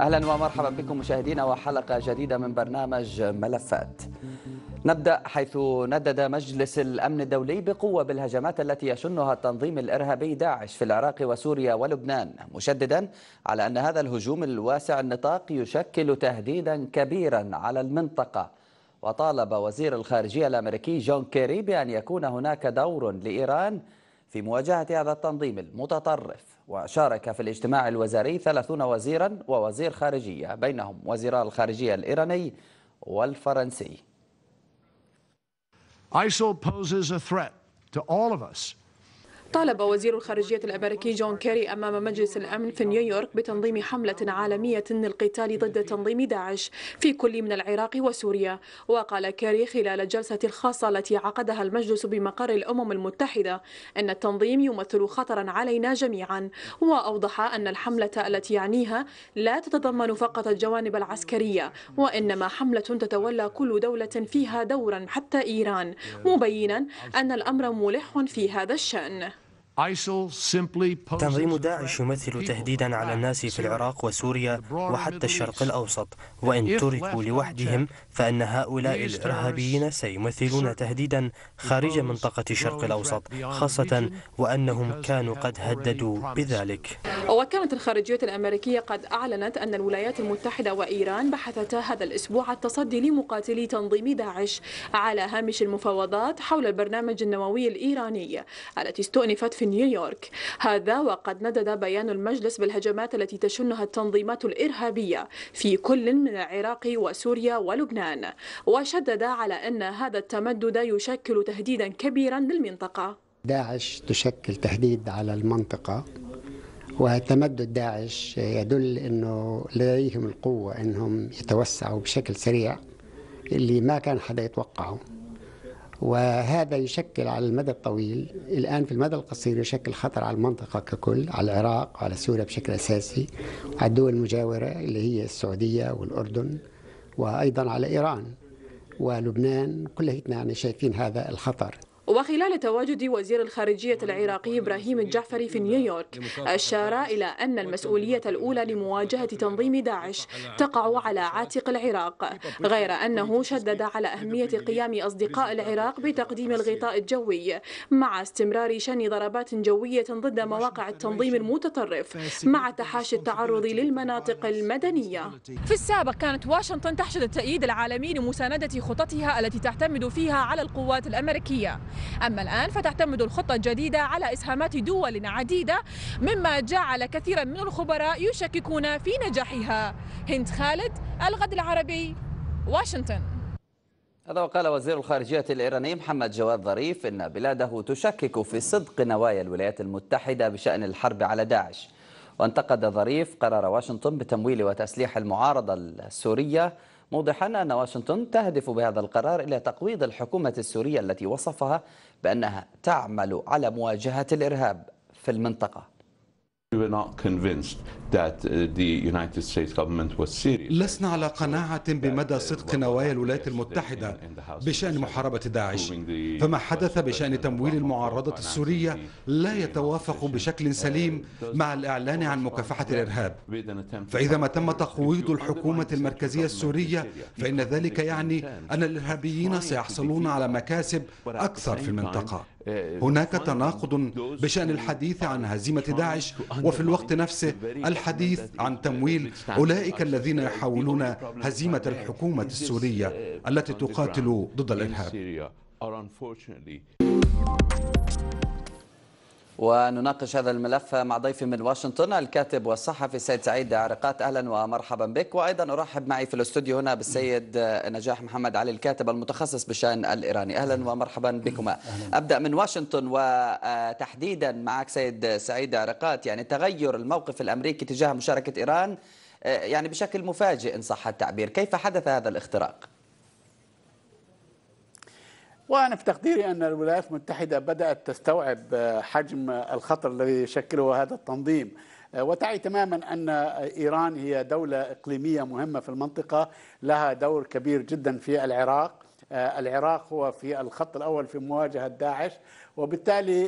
اهلا ومرحبا بكم مشاهدينا وحلقه جديده من برنامج ملفات. نبدا حيث ندد مجلس الامن الدولي بقوه بالهجمات التي يشنها التنظيم الارهابي داعش في العراق وسوريا ولبنان، مشددا على ان هذا الهجوم الواسع النطاق يشكل تهديدا كبيرا على المنطقه. وطالب وزير الخارجيه الامريكي جون كيري بان يكون هناك دور لايران في مواجهه هذا التنظيم المتطرف. وشارك في الاجتماع الوزاري 30 وزيرا ووزير خارجية بينهم وزيرا الخارجية الإيراني والفرنسي ISIL poses a threat to all of us طالب وزير الخارجية الأمريكي جون كيري أمام مجلس الأمن في نيويورك بتنظيم حملة عالمية للقتال ضد تنظيم داعش في كل من العراق وسوريا وقال كيري خلال الجلسة الخاصة التي عقدها المجلس بمقر الأمم المتحدة أن التنظيم يمثل خطرا علينا جميعا وأوضح أن الحملة التي يعنيها لا تتضمن فقط الجوانب العسكرية وإنما حملة تتولى كل دولة فيها دورا حتى إيران مبينا أن الأمر ملح في هذا الشأن تنظيم داعش يمثل تهديدا على الناس في العراق وسوريا وحتى الشرق الأوسط وإن تركوا لوحدهم فإن هؤلاء الإرهابيين سيمثلون تهديدا خارج منطقة الشرق الأوسط خاصة وأنهم كانوا قد هددوا بذلك وكانت الخارجية الأمريكية قد أعلنت أن الولايات المتحدة وإيران بحثتا هذا الأسبوع التصدي لمقاتلي تنظيم داعش على هامش المفاوضات حول البرنامج النووي الإيراني التي استؤنفت في نيويورك هذا وقد ندد بيان المجلس بالهجمات التي تشنها التنظيمات الإرهابية في كل من العراق وسوريا ولبنان وشدد على أن هذا التمدد يشكل تهديدا كبيرا للمنطقة داعش تشكل تهديد على المنطقة وتمدد داعش يدل انه لديهم القوه انهم يتوسعوا بشكل سريع اللي ما كان حدا يتوقعه وهذا يشكل على المدى الطويل الآن في المدى القصير يشكل خطر على المنطقة ككل على العراق وعلى سوريا بشكل أساسي على الدول المجاورة اللي هي السعودية والأردن وأيضا على إيران ولبنان كلنا يعني شايفين هذا الخطر وخلال تواجد وزير الخارجية العراقي إبراهيم الجعفري في نيويورك أشار إلى أن المسؤولية الأولى لمواجهة تنظيم داعش تقع على عاتق العراق غير أنه شدد على أهمية قيام أصدقاء العراق بتقديم الغطاء الجوي مع استمرار شن ضربات جوية ضد مواقع التنظيم المتطرف مع تحاشي التعرض للمناطق المدنية في السابق كانت واشنطن تحشد التأييد العالمي لمساندة خططها التي تعتمد فيها على القوات الأمريكية أما الآن فتعتمد الخطة الجديدة على إسهامات دول عديدة مما جعل كثيرا من الخبراء يشككون في نجاحها هند خالد الغد العربي واشنطن هذا وقال وزير الخارجية الإيراني محمد جواد ظريف إن بلاده تشكك في صدق نوايا الولايات المتحدة بشأن الحرب على داعش وانتقد ظريف قرار واشنطن بتمويل وتسليح المعارضة السورية موضحا أن واشنطن تهدف بهذا القرار إلى تقويض الحكومة السورية التي وصفها بأنها تعمل على مواجهة الإرهاب في المنطقة we were not convinced that uh, the United States government was serious. لسنا على قناعة بمدى uh, صدق نوايا الولايات المتحدة بشأن محاربة داعش فما حدث بشأن تمويل المعارضة السورية لا يتوافق بشكل uh, سليم مع الإعلان عن مكافحة الإرهاب فإذا ما تم تقويض الحكومة المركزية السورية فإن ذلك يعني أن الإرهابيين سيحصلون على مكاسب أكثر في المنطقة هناك تناقض بشأن الحديث عن هزيمة داعش وفي الوقت نفسه الحديث عن تمويل أولئك الذين يحاولون هزيمة الحكومة السورية التي تقاتل ضد الإرهاب ونناقش هذا الملف مع ضيفي من واشنطن الكاتب والصحفي السيد سعيد عرقات اهلا ومرحبا بك وايضا ارحب معي في الاستوديو هنا بالسيد نجاح محمد علي الكاتب المتخصص بالشان الايراني اهلا ومرحبا بكما ابدا من واشنطن وتحديدا معك سيد سعيد عرقات يعني تغير الموقف الامريكي تجاه مشاركه ايران يعني بشكل مفاجئ ان صح التعبير كيف حدث هذا الاختراق وأنا في تقديري أن الولايات المتحدة بدأت تستوعب آه، حجم الخطر الذي يشكله هذا التنظيم آه، وتعي تماما أن إيران هي دولة إقليمية مهمة في المنطقة لها دور كبير جدا في العراق آه، العراق هو في الخط الأول في مواجهة داعش وبالتالي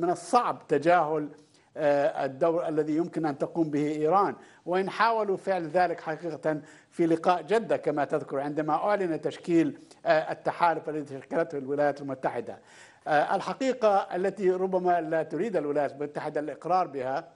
من الصعب تجاهل الدور الذي يمكن أن تقوم به إيران وإن حاولوا فعل ذلك حقيقة في لقاء جدة كما تذكر عندما أعلن تشكيل آه، التحالف الذي شكلته الولايات المتحدة آه، الحقيقة التي ربما لا تريد الولايات المتحدة الإقرار بها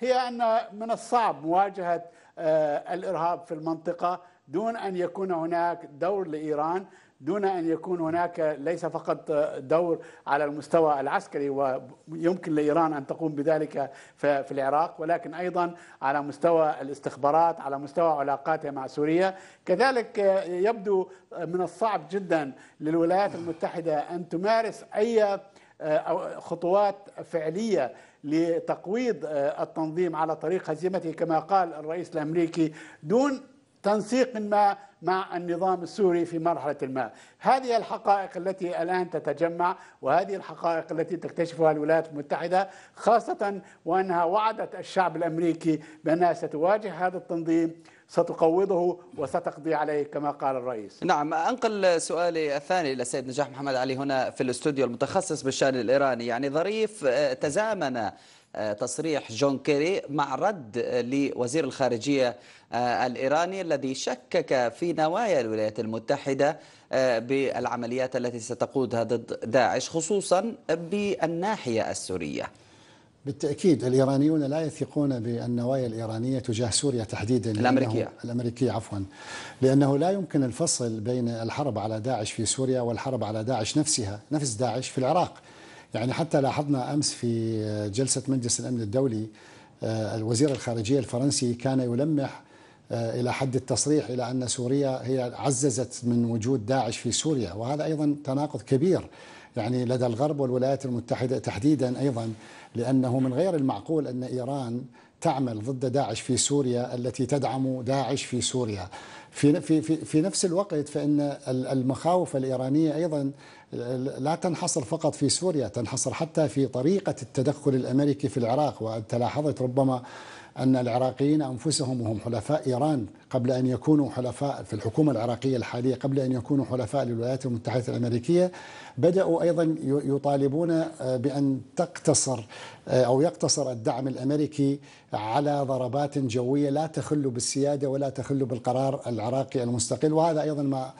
هي أن من الصعب مواجهة آه، الإرهاب في المنطقة دون ان يكون هناك دور لايران دون ان يكون هناك ليس فقط دور على المستوى العسكري ويمكن لايران ان تقوم بذلك في العراق ولكن ايضا على مستوى الاستخبارات على مستوى علاقاتها مع سوريا كذلك يبدو من الصعب جدا للولايات المتحده ان تمارس اي خطوات فعليه لتقويض التنظيم على طريق هزيمته كما قال الرئيس الامريكي دون تنسيق ما مع النظام السوري في مرحلة ما هذه الحقائق التي الآن تتجمع وهذه الحقائق التي تكتشفها الولايات المتحدة خاصة وأنها وعدت الشعب الأمريكي بأنها ستواجه هذا التنظيم ستقوضه وستقضي عليه كما قال الرئيس نعم أنقل سؤالي الثاني إلى السيد نجاح محمد علي هنا في الاستوديو المتخصص بالشأن الإيراني يعني ظريف آه، تزامن تصريح جون كيري مع رد لوزير الخارجية آه، الإيراني الذي شكك في نوايا الولايات المتحدة آه، بالعمليات التي ستقودها ضد داعش خصوصا بالناحية السورية بالتأكيد الإيرانيون لا يثقون بالنوايا الإيرانية تجاه سوريا تحديدا الأمريكية الأمريكية عفوا لأنه لا يمكن الفصل بين الحرب على داعش في سوريا والحرب على داعش نفسها نفس داعش في العراق يعني حتى لاحظنا امس في جلسه مجلس الامن الدولي آه، الوزير الخارجيه الفرنسي كان يلمح آه، الى حد التصريح الى ان سوريا هي عززت من وجود داعش في سوريا وهذا ايضا تناقض كبير يعني لدى الغرب والولايات المتحده تحديدا ايضا لانه من غير المعقول ان ايران تعمل ضد داعش في سوريا التي تدعم داعش في سوريا في في في, نفس الوقت فان المخاوف الايرانيه ايضا لا تنحصر فقط في سوريا تنحصر حتى في طريقه التدخل الامريكي في العراق وانت لاحظت ربما أن العراقيين أنفسهم وهم حلفاء إيران قبل أن يكونوا حلفاء في الحكومة العراقية الحالية قبل أن يكونوا حلفاء للولايات المتحدة الأمريكية بدأوا أيضا يطالبون آه، بأن تقتصر آه، أو يقتصر الدعم الأمريكي على ضربات جوية لا تخل بالسيادة ولا تخل بالقرار العراقي المستقل وهذا أيضا ما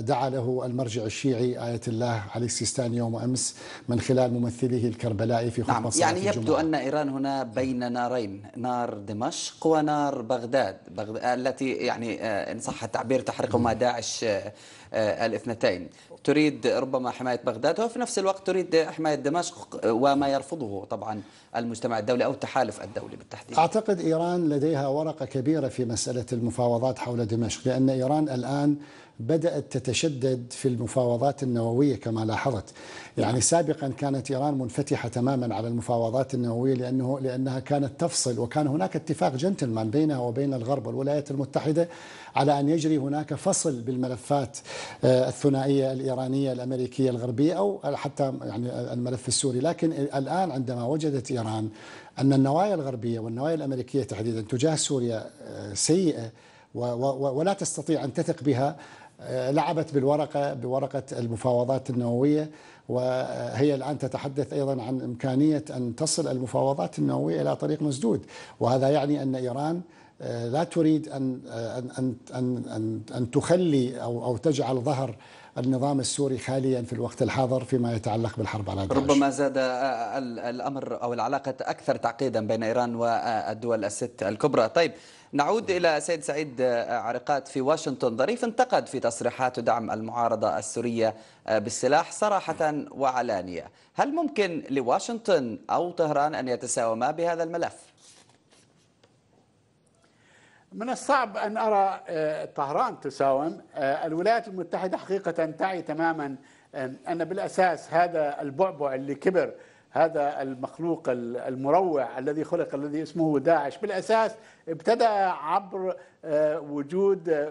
دعا له المرجع الشيعي آية الله علي السيستاني يوم أمس من خلال ممثله الكربلائي في نعم، خطبة نعم صلاة يعني يبدو أن إيران هنا بين نارين نار دمشق ونار بغداد, بغداد التي يعني آه، إن صح التعبير تحرقهما داعش آه، آه، الاثنتين تريد ربما حماية بغداد وفي نفس الوقت تريد حماية دمشق وما يرفضه طبعا المجتمع الدولي أو التحالف الدولي بالتحديد أعتقد إيران لديها ورقة كبيرة في مسألة المفاوضات حول دمشق لأن إيران الآن بدأت تتشدد في المفاوضات النووية كما لاحظت يعني سابقا كانت إيران منفتحة تماما على المفاوضات النووية لأنه لأنها كانت تفصل وكان هناك اتفاق جنتلمان بينها وبين الغرب والولايات المتحدة على أن يجري هناك فصل بالملفات آه، الثنائية الإيرانية الإيرانية الأمريكية الغربية أو حتى يعني الملف السوري لكن الآن عندما وجدت إيران أن النوايا الغربية والنوايا الأمريكية تحديدا تجاه سوريا آه، سيئة ولا تستطيع أن تثق بها آه، لعبت بالورقة بورقة المفاوضات النووية وهي الآن تتحدث أيضا عن إمكانية أن تصل المفاوضات النووية إلى طريق مسدود وهذا يعني أن إيران آه، لا تريد آه، ان ان ان ان, أن تخلي او او تجعل ظهر النظام السوري خاليا في الوقت الحاضر فيما يتعلق بالحرب على داعش ربما زاد آه، الامر او العلاقه اكثر تعقيدا بين ايران والدول الست الكبرى طيب نعود إلى سيد سعيد عرقات في واشنطن ظريف انتقد في تصريحاته دعم المعارضة السورية بالسلاح صراحة وعلانية هل ممكن لواشنطن أو طهران أن يتساوما بهذا الملف؟ من الصعب أن أرى آه، طهران تساوم آه، الولايات المتحدة حقيقة تعي تماما أن بالأساس هذا البعبع اللي كبر هذا المخلوق المروع الذي خلق الذي اسمه داعش بالأساس ابتدأ عبر آه، وجود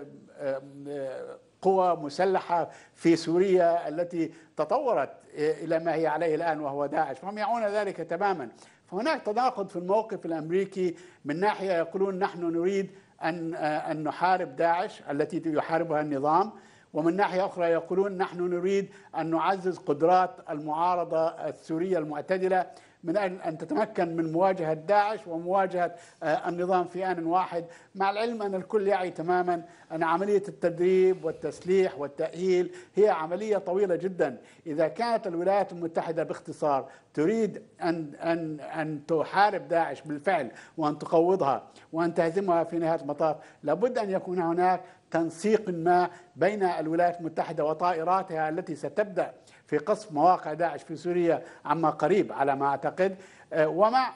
قوى مسلحة في سوريا التي تطورت إلى ما هي عليه الآن وهو داعش فهم يعون ذلك تماما فهناك تناقض في الموقف الامريكي من ناحيه يقولون نحن نريد أن آه، أن نحارب داعش التي يحاربها النظام ومن ناحية أخرى يقولون نحن نريد أن نعزز قدرات المعارضة السورية المعتدلة من أجل أن تتمكن من مواجهة داعش ومواجهة آه، النظام في آن واحد مع العلم أن الكل يعي تماما أن عملية التدريب والتسليح والتأهيل هي عملية طويلة جدا إذا كانت الولايات المتحدة باختصار تريد أن, أن, أن تحارب داعش بالفعل وأن تقوضها وأن تهزمها في نهاية المطاف لابد أن يكون هناك تنسيق ما بين الولايات المتحدة وطائراتها التي ستبدأ في قصف مواقع داعش في سوريا عما قريب على ما أعتقد آه، ومع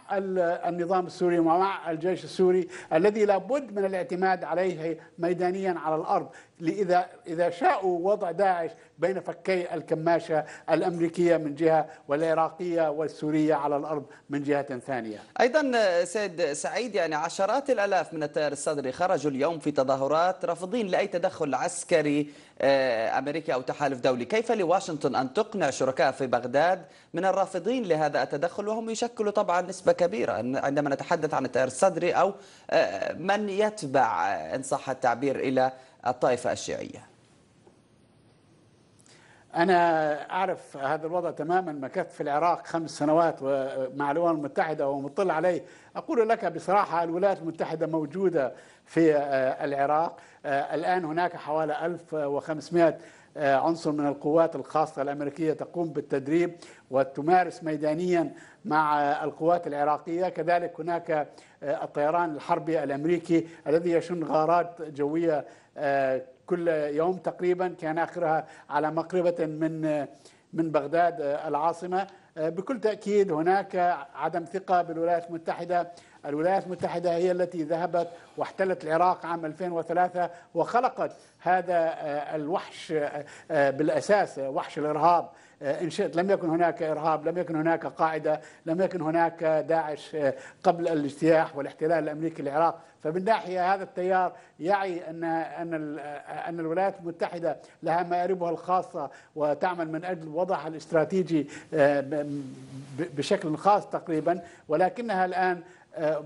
النظام السوري ومع الجيش السوري الذي لابد من الاعتماد عليه ميدانيا على الارض لإذا إذا شاءوا وضع داعش بين فكي الكماشة الأمريكية من جهة والعراقية والسورية على الأرض من جهة ثانية أيضا آه، سيد سعيد يعني عشرات الألاف من التيار الصدري خرجوا اليوم في تظاهرات رافضين لأي تدخل عسكري آه، أمريكي أو تحالف دولي كيف لواشنطن أن تقنع شركاء في بغداد من الرافضين لهذا التدخل وهم يشكلوا يشكل طبعا نسبة كبيرة عندما نتحدث عن التيار الصدري أو آه، من يتبع آه، إن صح التعبير إلى الطائفة الشيعية أنا أعرف هذا الوضع تماما مكثت في العراق خمس سنوات ومع الأمم المتحدة ومطل عليه أقول لك بصراحة الولايات المتحدة موجودة في آه، العراق الآن هناك حوالي 1500 آه، عنصر من القوات الخاصة الأمريكية تقوم بالتدريب وتمارس ميدانيا مع القوات العراقية كذلك هناك آه، الطيران الحربي الأمريكي الذي يشن غارات جوية آه، كل يوم تقريبا كان آخرها على مقربة من من بغداد العاصمة بكل تأكيد هناك عدم ثقة بالولايات المتحدة الولايات المتحدة هي التي ذهبت واحتلت العراق عام 2003 وخلقت هذا آه، الوحش آه، آه، بالأساس وحش الإرهاب إن شئت لم يكن هناك إرهاب لم يكن هناك قاعدة لم يكن هناك داعش قبل الاجتياح والاحتلال الأمريكي للعراق فمن ناحية هذا التيار يعي أن أن أن الولايات المتحدة لها مآربها الخاصة وتعمل من أجل وضعها الاستراتيجي بشكل خاص تقريبا ولكنها الآن آه،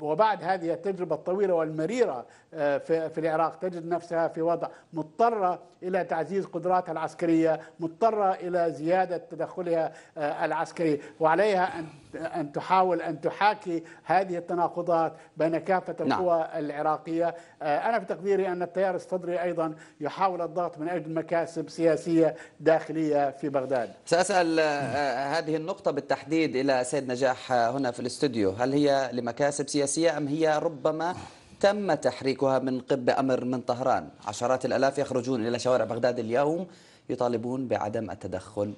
وبعد هذه التجربة الطويلة والمريرة آه، في العراق تجد نفسها في وضع مضطرة إلى تعزيز قدراتها العسكرية مضطرة إلى زيادة تدخلها آه، العسكري وعليها أن أن تحاول أن تحاكي هذه التناقضات بين كافة نعم. القوى نعم. العراقية آه، أنا في تقديري أن التيار الصدري أيضا يحاول الضغط من أجل مكاسب سياسية داخلية في بغداد سأسأل آه، آه، هذه النقطة بالتحديد إلى سيد نجاح هنا في الاستوديو هل هي لمكاسب سياسية أم هي ربما تم تحريكها من قبل أمر من طهران عشرات الألاف يخرجون إلى شوارع بغداد اليوم يطالبون بعدم التدخل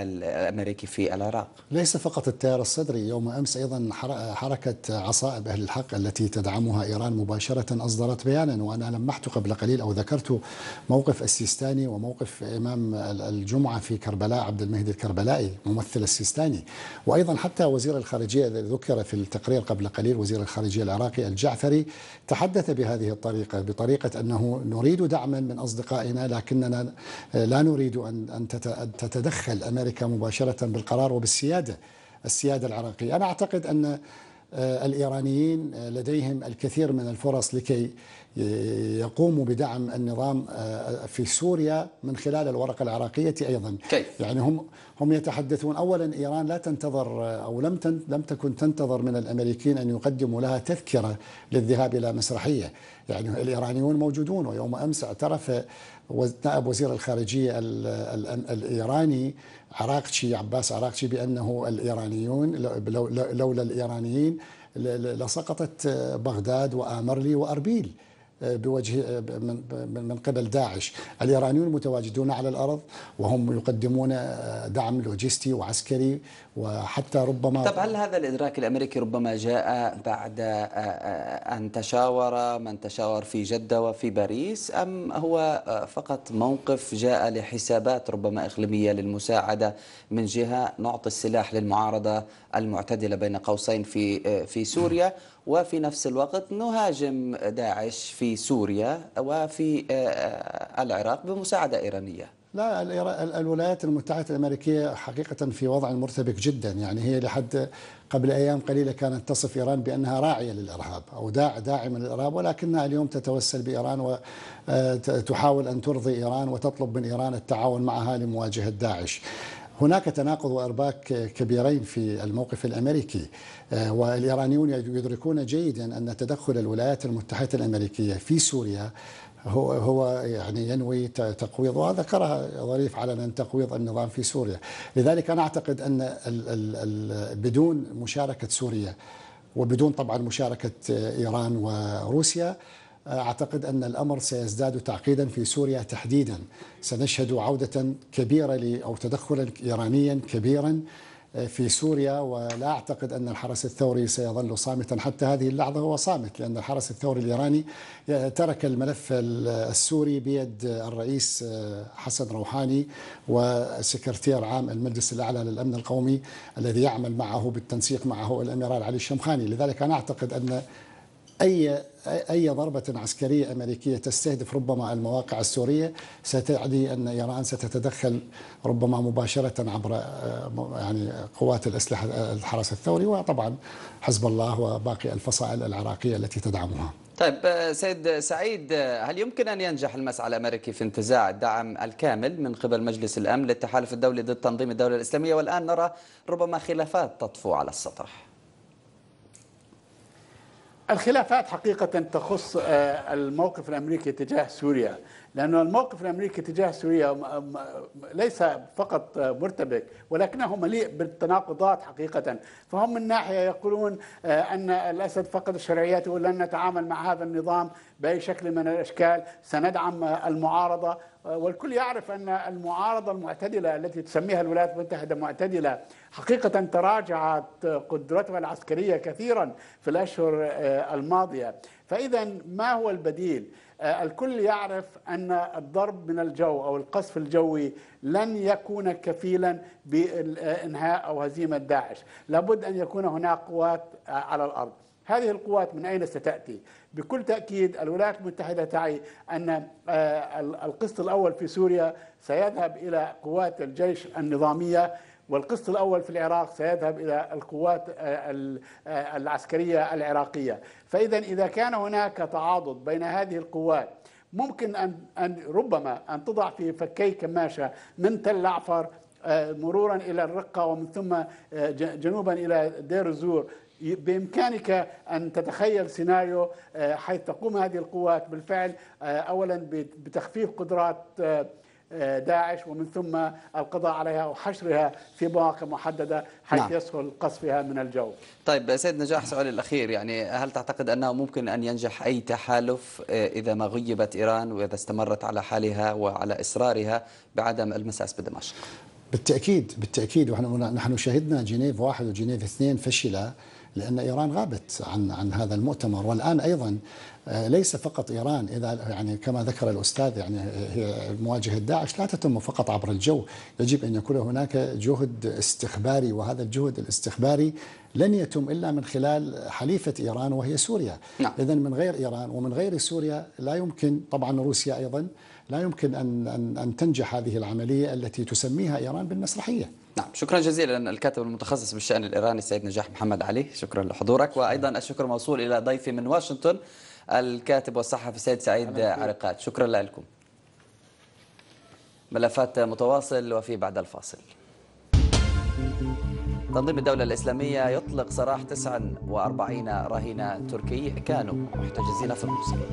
الأمريكي في العراق ليس فقط التيار الصدري يوم أمس أيضا حركة عصائب أهل الحق التي تدعمها إيران مباشرة أصدرت بيانا وأنا لمحت قبل قليل أو ذكرت موقف السيستاني وموقف إمام الجمعة في كربلاء عبد المهدي الكربلائي ممثل السيستاني وأيضا حتى وزير الخارجية ذكر في التقرير قبل قليل وزير الخارجية العراقي الجعفري تحدث بهذه الطريقة بطريقة أنه نريد دعما من أصدقائنا لكننا لا نريد أن تتدخل أمريكا أمريكا مباشرة بالقرار وبالسيادة السيادة العراقية أنا أعتقد أن آه، الإيرانيين آه، لديهم الكثير من الفرص لكي يقوموا بدعم النظام آه، في سوريا من خلال الورقة العراقية أيضا كيف؟ يعني هم هم يتحدثون أولا إيران لا تنتظر أو لم لم تكن تنتظر من الأمريكيين أن يقدموا لها تذكرة للذهاب إلى مسرحية يعني الإيرانيون موجودون ويوم أمس اعترف نائب وزير الخارجية الإيراني عراقشي عباس عراقشي بأنه الإيرانيون لولا الإيرانيين لسقطت بغداد وآمرلي وأربيل بوجه من قبل داعش الإيرانيون متواجدون على الأرض وهم يقدمون آه، دعم لوجستي وعسكري وحتى ربما طب هل هذا الإدراك الأمريكي ربما جاء بعد آه، آه، أن تشاور من تشاور في جدة وفي باريس أم هو فقط موقف جاء لحسابات ربما إقليمية للمساعدة من جهة نعطي السلاح للمعارضة المعتدلة بين قوسين في في سوريا وفي نفس الوقت نهاجم داعش في سوريا وفي آه، آه، العراق بمساعدة إيرانية لا الولايات المتحدة الأمريكية حقيقة في وضع مرتبك جدا يعني هي لحد قبل أيام قليلة كانت تصف إيران بأنها راعية للإرهاب أو داع داعمة للإرهاب ولكنها اليوم تتوسل بإيران وتحاول آه، أن ترضي إيران وتطلب من إيران التعاون معها لمواجهة داعش هناك تناقض وارباك كبيرين في الموقف الامريكي آه، والايرانيون يدركون جيدا ان تدخل الولايات المتحده الامريكيه في سوريا هو هو يعني ينوي تقويض وذكرها ظريف علنا تقويض النظام في سوريا، لذلك انا اعتقد ان ال ال ال بدون مشاركه سوريا وبدون طبعا مشاركه آه، ايران وروسيا أعتقد أن الأمر سيزداد تعقيدا في سوريا تحديدا سنشهد عودة كبيرة أو تدخلا إيرانيا كبيرا آه، في سوريا ولا أعتقد أن الحرس الثوري سيظل صامتا حتى هذه اللحظة هو صامت لأن الحرس الثوري الإيراني آه، ترك الملف السوري بيد الرئيس آه، حسن روحاني وسكرتير عام المجلس الأعلى للأمن القومي الذي يعمل معه بالتنسيق معه الأميرال علي الشمخاني لذلك أنا أعتقد أن أي أي ضربة عسكرية أمريكية تستهدف ربما المواقع السورية ستعني أن إيران ستتدخل ربما مباشرة عبر يعني قوات الأسلحة الحرس الثوري وطبعا حزب الله وباقي الفصائل العراقية التي تدعمها طيب سيد سعيد هل يمكن أن ينجح المسعى الأمريكي في انتزاع الدعم الكامل من قبل مجلس الأمن للتحالف الدولي ضد تنظيم الدولة الإسلامية والآن نرى ربما خلافات تطفو على السطح الخلافات حقيقة تخص آه، الموقف الأمريكي تجاه سوريا لأن الموقف الأمريكي تجاه سوريا ليس فقط مرتبك ولكنه مليء بالتناقضات حقيقة فهم من ناحية يقولون آه، أن الأسد فقد الشرعيات ولن نتعامل مع هذا النظام بأي شكل من الأشكال سندعم المعارضة آه، والكل يعرف أن المعارضة المعتدلة التي تسميها الولايات المتحدة معتدلة حقيقة تراجعت قدرتها العسكرية كثيرا في الأشهر آه، الماضية فإذا ما هو البديل؟ آه، الكل يعرف أن الضرب من الجو أو القصف الجوي لن يكون كفيلا بإنهاء أو هزيمة داعش لابد أن يكون هناك قوات آه، على الأرض هذه القوات من أين ستأتي؟ بكل تأكيد الولايات المتحدة تعي أن آه، القسط الأول في سوريا سيذهب إلى قوات الجيش النظامية والقسط الأول في العراق سيذهب إلى القوات آه، آه، العسكرية العراقية فإذا إذا كان هناك تعاضد بين هذه القوات ممكن أن, أن ربما أن تضع في فكي كماشة من تل العفر آه، مرورا إلى الرقة ومن ثم جنوبا إلى دير الزور بإمكانك أن تتخيل سيناريو حيث تقوم هذه القوات بالفعل أولا بتخفيف قدرات داعش ومن ثم القضاء عليها وحشرها في مواقع محددة حيث نعم. يسهل قصفها من الجو طيب سيد نجاح سؤالي الأخير يعني هل تعتقد أنه ممكن أن ينجح أي تحالف إذا ما غيبت إيران وإذا استمرت على حالها وعلى إصرارها بعدم المساس بدمشق بالتأكيد بالتأكيد ونحن شهدنا جنيف واحد وجنيف اثنين فشلا لأن إيران غابت عن عن هذا المؤتمر والآن أيضا آه، ليس فقط إيران إذا يعني كما ذكر الأستاذ يعني هي مواجهة داعش لا تتم فقط عبر الجو يجب أن يكون هناك جهد استخباري وهذا الجهد الاستخباري لن يتم إلا من خلال حليفة إيران وهي سوريا نعم. إذا من غير إيران ومن غير سوريا لا يمكن طبعا روسيا أيضا لا يمكن أن, أن, أن تنجح هذه العملية التي تسميها إيران بالمسرحية نعم شكرا جزيلا الكاتب المتخصص بالشأن الإيراني السيد نجاح محمد علي شكرا لحضورك وأيضا الشكر موصول إلى ضيفي من واشنطن الكاتب والصحفي السيد سعيد عرقات شكرا لكم ملفات متواصل وفي بعد الفاصل تنظيم الدولة الإسلامية يطلق سراح 49 رهينة تركي كانوا محتجزين في الموصل